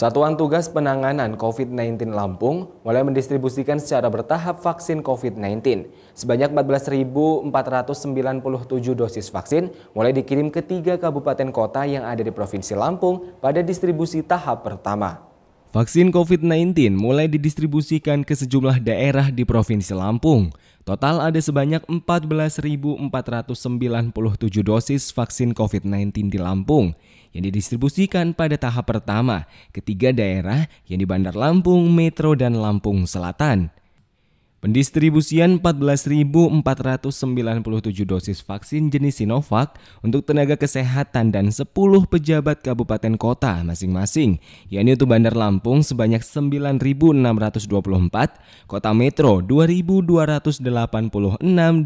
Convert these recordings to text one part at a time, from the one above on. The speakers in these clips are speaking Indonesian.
Satuan Tugas Penanganan COVID-19 Lampung mulai mendistribusikan secara bertahap vaksin COVID-19. Sebanyak 14.497 dosis vaksin mulai dikirim ke tiga kabupaten kota yang ada di Provinsi Lampung pada distribusi tahap pertama. Vaksin COVID-19 mulai didistribusikan ke sejumlah daerah di Provinsi Lampung. Total ada sebanyak 14.497 dosis vaksin COVID-19 di Lampung yang didistribusikan pada tahap pertama ke tiga daerah yang di Bandar Lampung, Metro, dan Lampung Selatan. Pendistribusian 14.497 dosis vaksin jenis Sinovac untuk tenaga kesehatan dan 10 pejabat kabupaten kota masing-masing, yakni untuk Bandar Lampung sebanyak 9.624, Kota Metro 2.286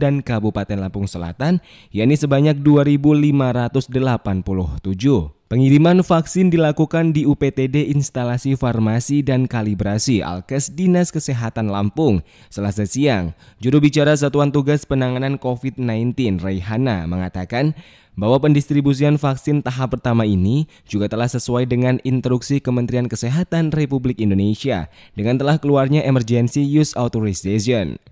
dan Kabupaten Lampung Selatan yakni sebanyak 2.587. Pengiriman vaksin dilakukan di UPTD Instalasi Farmasi dan Kalibrasi Alkes Dinas Kesehatan Lampung selasa siang. Juru bicara Satuan Tugas Penanganan COVID-19 Raihana, mengatakan bahwa pendistribusian vaksin tahap pertama ini juga telah sesuai dengan instruksi Kementerian Kesehatan Republik Indonesia dengan telah keluarnya Emergency Use Authorization.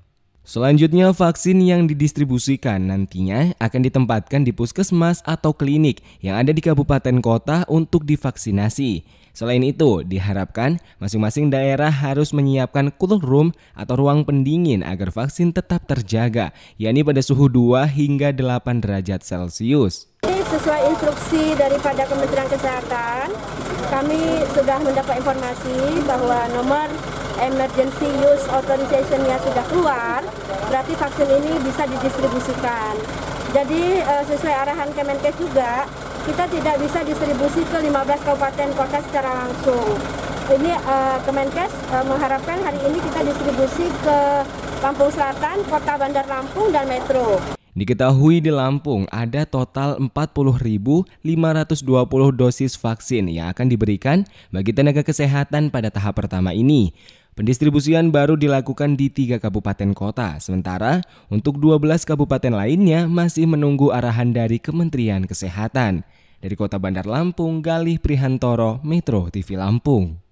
Selanjutnya, vaksin yang didistribusikan nantinya akan ditempatkan di puskesmas atau klinik yang ada di kabupaten kota untuk divaksinasi. Selain itu, diharapkan masing-masing daerah harus menyiapkan cool room atau ruang pendingin agar vaksin tetap terjaga, yakni pada suhu 2 hingga 8 derajat Celcius. Sesuai instruksi daripada Kementerian Kesehatan, kami sudah mendapat informasi bahwa nomor emergency use authorizationnya sudah keluar, berarti vaksin ini bisa didistribusikan. Jadi eh, sesuai arahan Kemenkes juga, kita tidak bisa distribusi ke 15 kabupaten kota secara langsung. Ini eh, Kemenkes eh, mengharapkan hari ini kita distribusi ke Lampung Selatan, Kota Bandar Lampung, dan Metro. Diketahui di Lampung ada total 40.520 dosis vaksin yang akan diberikan bagi tenaga kesehatan pada tahap pertama ini. Pendistribusian baru dilakukan di tiga kabupaten kota, sementara untuk 12 kabupaten lainnya masih menunggu arahan dari Kementerian Kesehatan. Dari Kota Bandar Lampung, Galih Prihantoro, Metro TV Lampung.